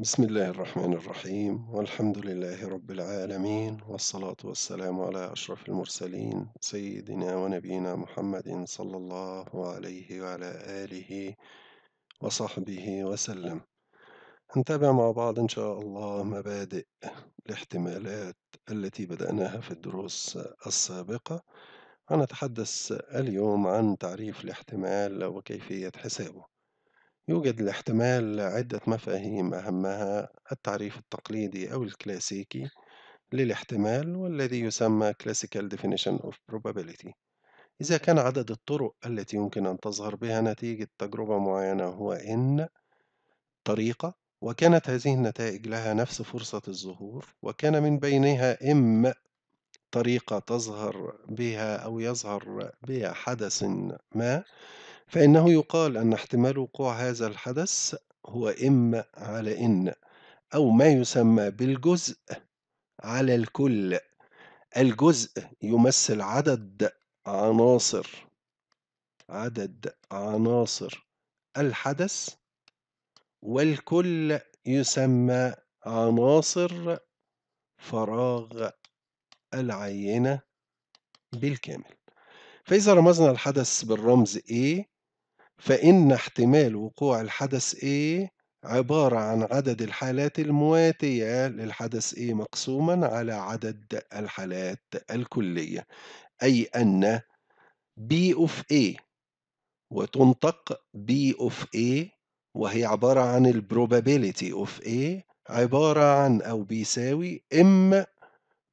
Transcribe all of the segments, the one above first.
بسم الله الرحمن الرحيم والحمد لله رب العالمين والصلاة والسلام على أشرف المرسلين سيدنا ونبينا محمد صلى الله عليه وعلى آله وصحبه وسلم نتابع مع بعض إن شاء الله مبادئ الاحتمالات التي بدأناها في الدروس السابقة هنتحدث اليوم عن تعريف الاحتمال وكيفية حسابه يوجد لاحتمال عدة مفاهيم أهمها التعريف التقليدي أو الكلاسيكي للاحتمال والذي يسمى Classical Definition of Probability إذا كان عدد الطرق التي يمكن أن تظهر بها نتيجة تجربة معينة هو إن طريقة وكانت هذه النتائج لها نفس فرصة الظهور وكان من بينها إما طريقة تظهر بها أو يظهر بها حدث ما فإنه يقال أن احتمال وقوع هذا الحدث هو إما على إن أو ما يسمى بالجزء على الكل الجزء يمثل عدد عناصر عدد عناصر الحدث والكل يسمى عناصر فراغ العينة بالكامل فإذا رمزنا الحدث بالرمز A فإن احتمال وقوع الحدث A عبارة عن عدد الحالات المواتية للحدث A مقسوما على عدد الحالات الكلية أي أن B of A وتنطق B of A وهي عبارة عن probability of A عبارة عن أو بيساوي M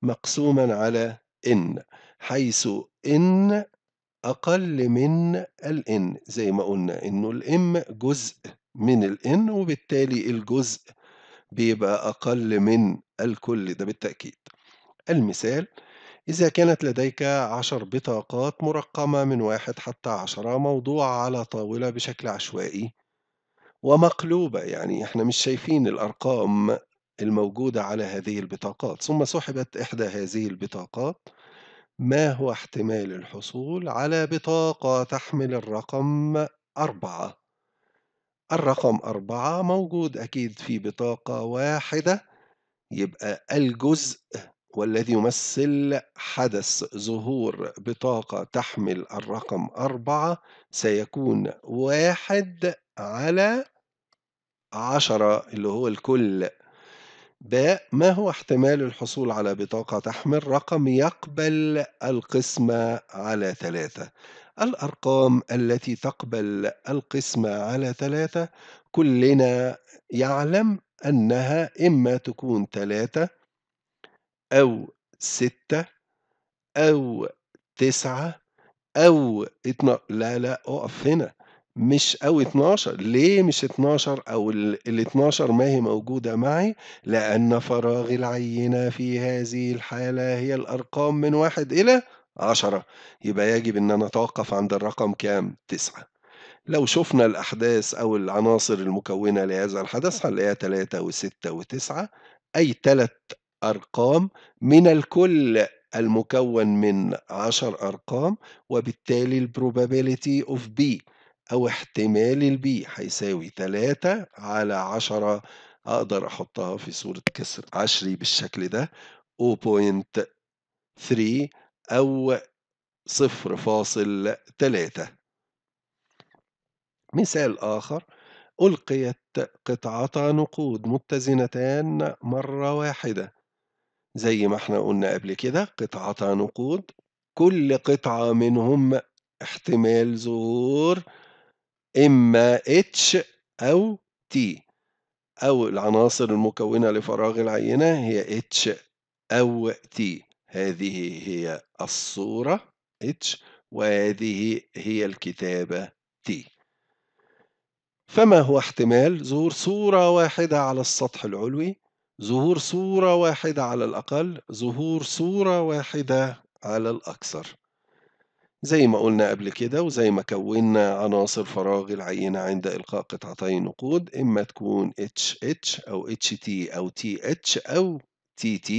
مقسوما على N حيث N أقل من الإن زي ما قلنا إنه الإم جزء من الإن وبالتالي الجزء بيبقى أقل من الكل ده بالتأكيد المثال إذا كانت لديك عشر بطاقات مرقمة من واحد حتى عشرة موضوعة على طاولة بشكل عشوائي ومقلوبة يعني إحنا مش شايفين الأرقام الموجودة على هذه البطاقات ثم سحبت إحدى هذه البطاقات ما هو احتمال الحصول على بطاقة تحمل الرقم أربعة؟ الرقم أربعة موجود أكيد في بطاقة واحدة يبقى الجزء والذي يمثل حدث ظهور بطاقة تحمل الرقم أربعة سيكون واحد على عشرة اللي هو الكل باء ما هو احتمال الحصول على بطاقة تحمل رقم يقبل القسمة على ثلاثة الأرقام التي تقبل القسمة على ثلاثة كلنا يعلم أنها إما تكون ثلاثة أو ستة أو تسعة أو اتنا... لا لا أقف هنا مش او 12 ليه مش 12 او ال 12 ما هي موجودة معي لأن فراغ العينة في هذه الحالة هي الأرقام من واحد إلى 10 يبقى يجب أن أنا أتوقف عند الرقم كام تسعة لو شفنا الأحداث أو العناصر المكونة لهذا الحدث هنلاقيها 3 و6 و9 أي ثلاث أرقام من الكل المكون من 10 أرقام وبالتالي البروبابيليتي اوف بي أو احتمال البي هيساوي 3 على 10 أقدر أحطها في صورة كسر عشري بالشكل ده 0.3 أو 0.3 مثال آخر ألقيت قطعة نقود متزنتان مرة واحدة زي ما احنا قلنا قبل كده قطعة نقود كل قطعة منهم احتمال ظهور إما H أو T أو العناصر المكونة لفراغ العينة هي H أو T هذه هي الصورة H وهذه هي الكتابة T فما هو احتمال ظهور صورة واحدة على السطح العلوي ظهور صورة واحدة على الأقل ظهور صورة واحدة على الأكثر زي ما قلنا قبل كده وزي ما كونا عناصر فراغ العينة عند إلقاء قطعتي نقود إما تكون HH أو HT أو TH أو TT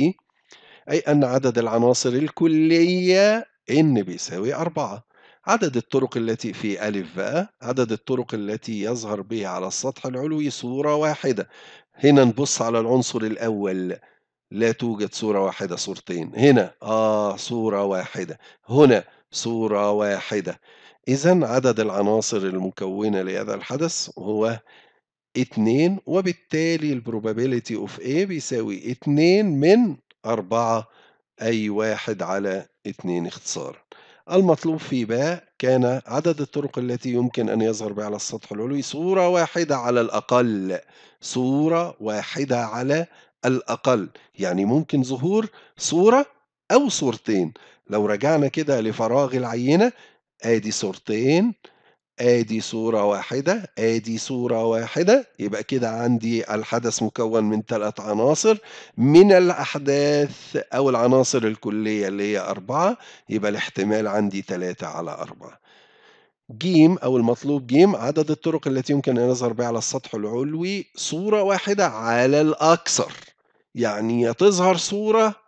أي أن عدد العناصر الكلية N بيساوي أربعة عدد الطرق التي في ألف بقى عدد الطرق التي يظهر بها على السطح العلوي صورة واحدة هنا نبص على العنصر الأول لا توجد صورة واحدة صورتين هنا آه صورة واحدة هنا صورة واحدة إذا عدد العناصر المكونة لهذا الحدث هو 2 وبالتالي البروبابيليتي اوف A بيساوي 2 من 4 أي 1 على 2 اختصار المطلوب في باء كان عدد الطرق التي يمكن أن يظهر بها على السطح العلوي صورة واحدة على الأقل صورة واحدة على الأقل يعني ممكن ظهور صورة أو صورتين لو رجعنا كده لفراغ العينة آدي صورتين آدي صورة واحدة آدي صورة واحدة يبقى كده عندي الحدث مكون من ثلاث عناصر من الأحداث أو العناصر الكلية اللي هي أربعة يبقى الاحتمال عندي ثلاثة على أربعة جيم أو المطلوب جيم عدد الطرق التي يمكن أن يظهر بها على السطح العلوي صورة واحدة على الأكثر يعني تظهر صورة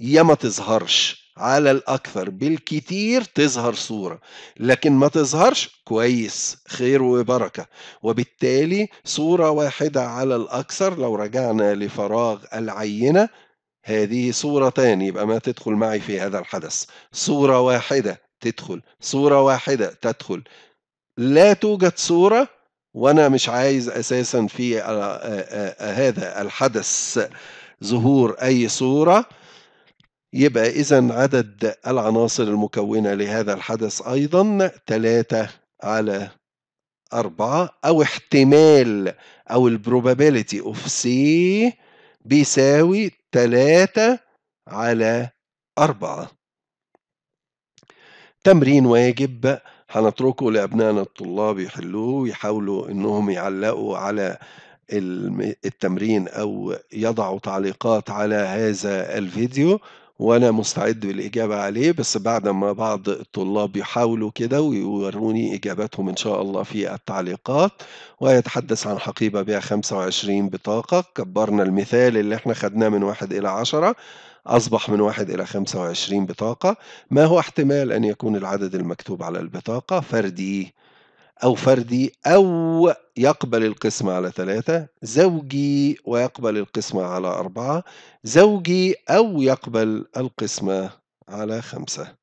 يا ما تظهرش على الأكثر بالكثير تظهر صورة لكن ما تظهرش كويس خير وبركة وبالتالي صورة واحدة على الأكثر لو رجعنا لفراغ العينة هذه صورتان يبقى ما تدخل معي في هذا الحدث صورة واحدة تدخل صورة واحدة تدخل لا توجد صورة وأنا مش عايز أساسا في آه، آه، آه، هذا الحدث ظهور أي صورة يبقى إذا عدد العناصر المكونة لهذا الحدث أيضا 3 على 4 أو احتمال أو البروبابيلتي أوف سي بيساوي 3 على 4 تمرين واجب هنتركه لأبنائنا الطلاب يحلوه ويحاولوا إنهم يعلقوا على التمرين أو يضعوا تعليقات على هذا الفيديو وأنا مستعد للإجابة عليه بس بعد ما بعض الطلاب يحاولوا كده ويوروني إجاباتهم إن شاء الله في التعليقات ويتحدث عن حقيبة بها 25 بطاقة كبرنا المثال اللي احنا خدناه من واحد إلى عشرة أصبح من واحد إلى 25 بطاقة ما هو احتمال أن يكون العدد المكتوب على البطاقة فردي أو فردي أو يقبل القسمة على ثلاثة زوجي ويقبل القسمة على أربعة زوجي أو يقبل القسمة على خمسة